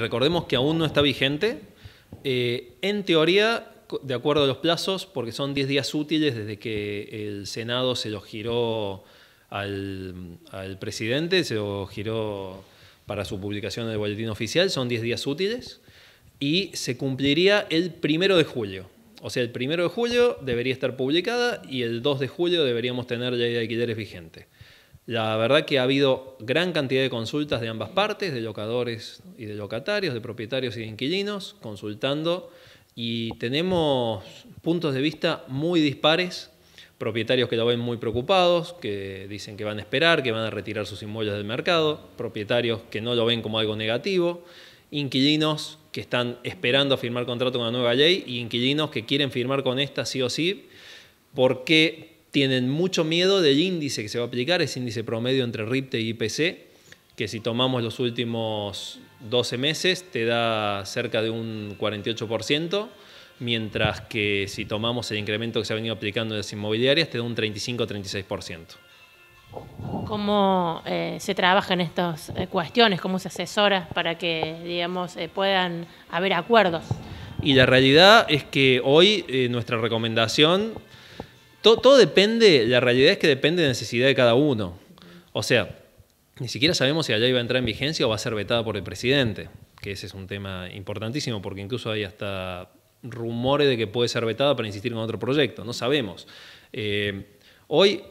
Recordemos que aún no está vigente. Eh, en teoría, de acuerdo a los plazos, porque son 10 días útiles desde que el Senado se lo giró al, presidente, se lo giró para su publicación en el boletín oficial, son 10 días útiles, y se cumpliría el primero de julio. O sea, el primero de julio debería estar publicada y el 2 de julio deberíamos tener la ley de alquileres vigente. La verdad que ha habido gran cantidad de consultas de ambas partes, de locadores y de locatarios, de propietarios y de inquilinos, consultando y tenemos puntos de vista muy dispares, propietarios que lo ven muy preocupados, que dicen que van a esperar, que van a retirar sus inmuebles del mercado, propietarios que no lo ven como algo negativo, inquilinos que están esperando a firmar contrato con la nueva ley y inquilinos que quieren firmar con esta sí o sí porque tienen mucho miedo del índice que se va a aplicar, ese índice promedio entre RIPTE y IPC, que si tomamos los últimos 12 meses te da cerca de un 48%, mientras que si tomamos el incremento que se ha venido aplicando en las inmobiliarias te da un 35-36%. ¿Cómo eh, se trabajan estas eh, cuestiones? ¿Cómo se asesora para que digamos, eh, puedan haber acuerdos? Y la realidad es que hoy nuestra recomendación todo, depende, la realidad es que depende de la necesidad de cada uno. O sea, ni siquiera sabemos si la ley va a entrar en vigencia o va a ser vetada por el presidente, que ese es un tema importantísimo, porque incluso hay hasta rumores de que puede ser vetada para insistir con otro proyecto, no sabemos. Eh, hoy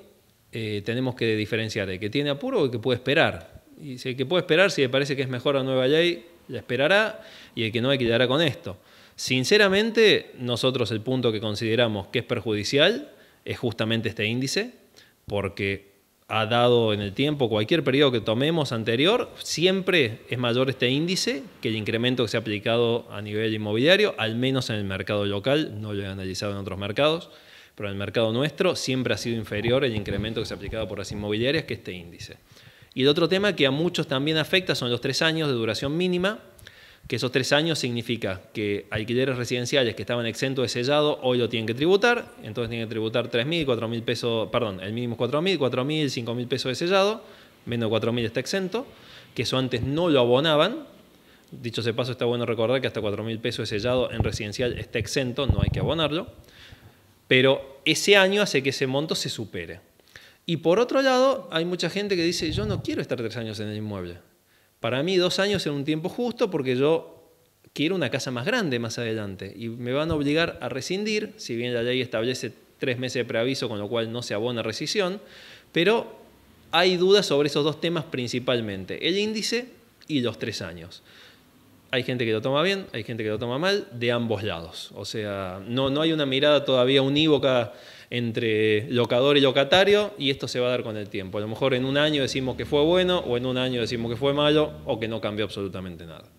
eh, tenemos que diferenciar el que tiene apuro o el que puede esperar. Y si el que puede esperar, si le parece que es mejor la nueva ley, la esperará, y el que no, equilibrará con esto. Sinceramente, nosotros el punto que consideramos que es perjudicial es justamente este índice, porque ha dado en el tiempo, cualquier periodo que tomemos anterior, siempre es mayor este índice que el incremento que se ha aplicado a nivel inmobiliario, al menos en el mercado local, no lo he analizado en otros mercados, pero en el mercado nuestro siempre ha sido inferior el incremento que se ha aplicado por las inmobiliarias que este índice. Y el otro tema que a muchos también afecta son los tres años de duración mínima, que esos tres años significa que alquileres residenciales que estaban exentos de sellado hoy lo tienen que tributar, entonces tienen que tributar 3.000, 4.000 pesos, perdón, el mínimo es 4.000, 4.000, 5.000 pesos de sellado, menos 4.000 está exento, que eso antes no lo abonaban. Dicho ese paso, está bueno recordar que hasta 4.000 pesos de sellado en residencial está exento, no hay que abonarlo, pero ese año hace que ese monto se supere. Y por otro lado, hay mucha gente que dice, yo no quiero estar tres años en el inmueble, para mí dos años es un tiempo justo porque yo quiero una casa más grande más adelante y me van a obligar a rescindir, si bien la ley establece tres meses de preaviso, con lo cual no se abona rescisión, pero hay dudas sobre esos dos temas principalmente, el índice y los tres años hay gente que lo toma bien, hay gente que lo toma mal, de ambos lados. O sea, no, no hay una mirada todavía unívoca entre locador y locatario y esto se va a dar con el tiempo. A lo mejor en un año decimos que fue bueno o en un año decimos que fue malo o que no cambió absolutamente nada.